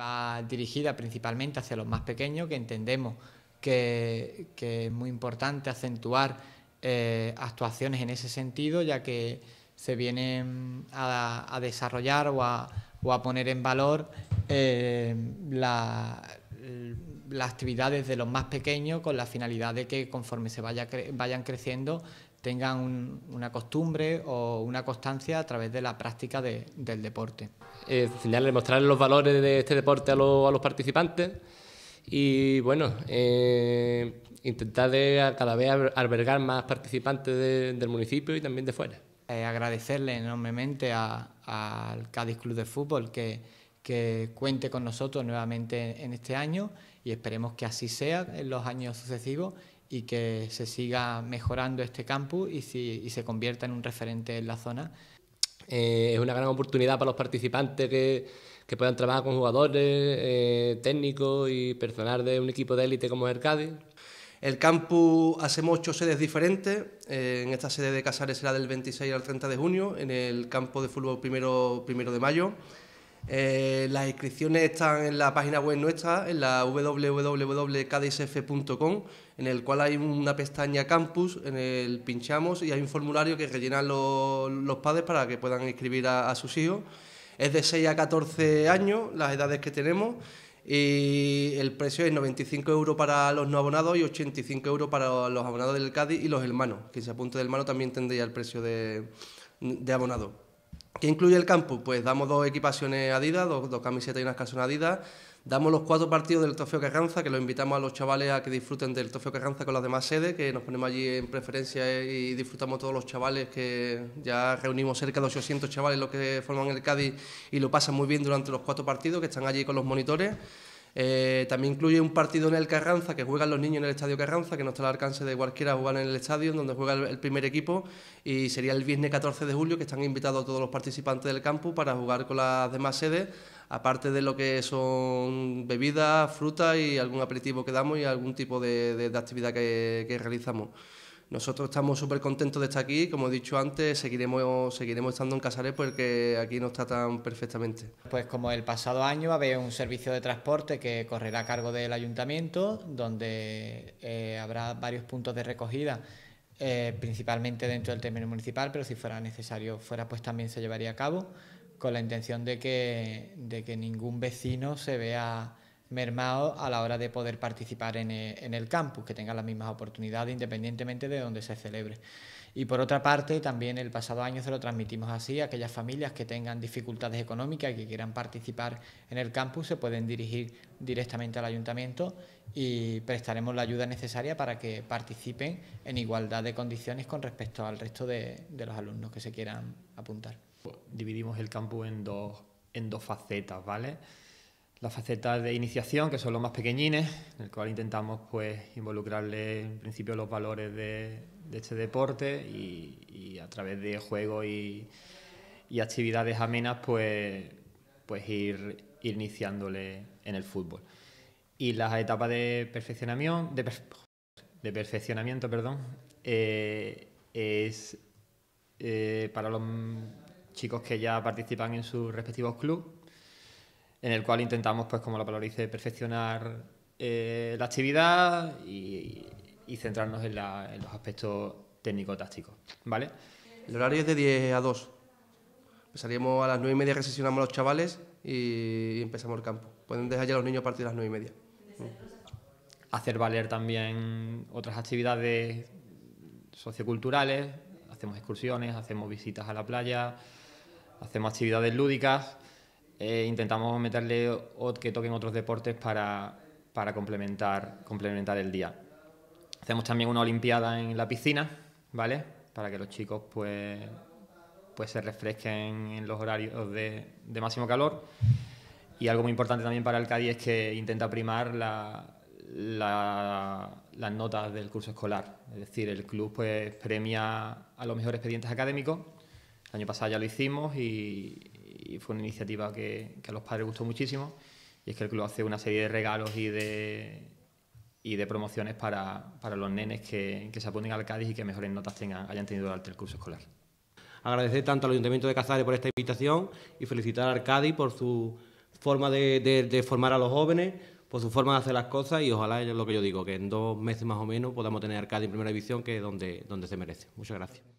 va dirigida principalmente hacia los más pequeños, que entendemos que, es muy importante acentuar eh, actuaciones en ese sentido, ya que se vienen a, desarrollar o a, poner en valor eh, las actividades de los más pequeños con la finalidad de que conforme se vaya vayan creciendo tengan una costumbre o una constancia a través de la práctica del deporte. enseñarles, mostrarles los valores de este deporte a, los participantes y bueno, eh, intentar cada vez albergar más participantes del municipio y también de fuera. Eh, agradecerle enormemente al Cádiz Club de Fútbol que, que cuente con nosotros nuevamente en este año y esperemos que así sea en los años sucesivos y que se siga mejorando este campus y, si, y se convierta en un referente en la zona. Eh, es una gran oportunidad para los participantes que, que puedan trabajar con jugadores, eh, técnicos y personal de un equipo de élite como es el Cádiz. El campus hacemos ocho sedes diferentes. Eh, en esta sede de Casares será del 26 al 30 de junio, en el campo de fútbol primero, primero de mayo. Eh, las inscripciones están en la página web nuestra, en la www.cadisf.com, en el cual hay una pestaña campus, en el pinchamos y hay un formulario que rellenan los, padres para que puedan inscribir a, sus hijos. Es de 6 a 14 años las edades que tenemos y el precio es 95 euros para los no abonados y 85 euros para los abonados del Cádiz y los hermanos. Quien se apunte del hermano también tendría el precio de, de abonado. ¿Qué incluye el campo? Pues damos dos equipaciones Adidas, dos, camisetas y unas calzones Adidas. Damos los cuatro partidos del Trofeo Carranza, que los invitamos a los chavales a que disfruten del Trofeo Carranza con las demás sedes, que nos ponemos allí en preferencia eh, y disfrutamos todos los chavales, que ya reunimos cerca de 800 chavales los que forman el Cádiz y lo pasan muy bien durante los cuatro partidos, que están allí con los monitores. Eh, también incluye un partido en el Carranza, que juegan los niños en el Estadio Carranza, que no está al alcance de cualquiera jugar en el estadio, donde juega el, primer equipo, y sería el viernes 14 de julio, que están invitados todos los participantes del campo para jugar con las demás sedes, aparte de lo que son bebidas, frutas y algún aperitivo que damos y algún tipo de, actividad que realizamos. Nosotros estamos súper contentos de estar aquí, como he dicho antes, seguiremos, seguiremos estando en Casares porque aquí no está tan perfectamente. Pues como el pasado año había un servicio de transporte que correrá a cargo del ayuntamiento, donde eh, habrá varios puntos de recogida, eh, principalmente dentro del término municipal, pero si fuera necesario fuera, pues también se llevaría a cabo, con la intención de que, de que ningún vecino se vea mermado a la hora de poder participar en, eh, el campus, que tengan las mismas oportunidades independientemente de donde se celebre. Y por otra parte, también el pasado año se lo transmitimos así, aquellas familias que tengan dificultades económicas y que quieran participar en el campus se pueden dirigir directamente al ayuntamiento y prestaremos la ayuda necesaria para que participen en igualdad de condiciones con respecto al resto de, los alumnos que se quieran apuntar. Dividimos el campus en dos, en dos facetas, ¿vale? las facetas de iniciación, que son los más pequeñines, en el cual intentamos pues, involucrarle en principio los valores de, este deporte y, a través de juegos y, actividades amenas, pues, pues ir, iniciándole en el fútbol. Y las etapas de perfeccionamiento, de, perfeccionamiento perdón, eh, es eh, para los chicos que ya participan en sus respectivos clubes en el cual intentamos, pues como la palabra dice, perfeccionar eh, la actividad y, centrarnos en, la, en, los aspectos técnico-tácticos. ¿vale? El horario es de 10 a 2. Empezaríamos a las 9 y media, recesionamos a los chavales y empezamos el campo. Pueden dejar ya los niños a partir de las 9 y media. Mm. Hacer valer también otras actividades socioculturales, hacemos excursiones, hacemos visitas a la playa, hacemos actividades lúdicas eh, intentamos meterle que toquen otros deportes para, para complementar, complementar el día. Hacemos también una olimpiada en la piscina, ¿vale? Para que los chicos pues, pues se refresquen en los horarios de, de máximo calor. Y algo muy importante también para el Cádiz es que intenta primar las notas del curso escolar. Es decir, el club pues, premia a los mejores expedientes académicos. El año pasado ya lo hicimos y, fue una iniciativa que, a los padres gustó muchísimo. Y es que el club hace una serie de regalos y de, promociones para, los nenes que, se apunten al Cádiz y que mejores notas tengan, hayan tenido durante el curso escolar. Agradecer tanto al Ayuntamiento de Cazares por esta invitación y felicitar al Cádiz por su forma de, formar a los jóvenes, por su forma de hacer las cosas y ojalá, es lo que yo digo, que en dos meses más o menos podamos tener al Cádiz en primera división, que es donde, donde se merece. Muchas gracias.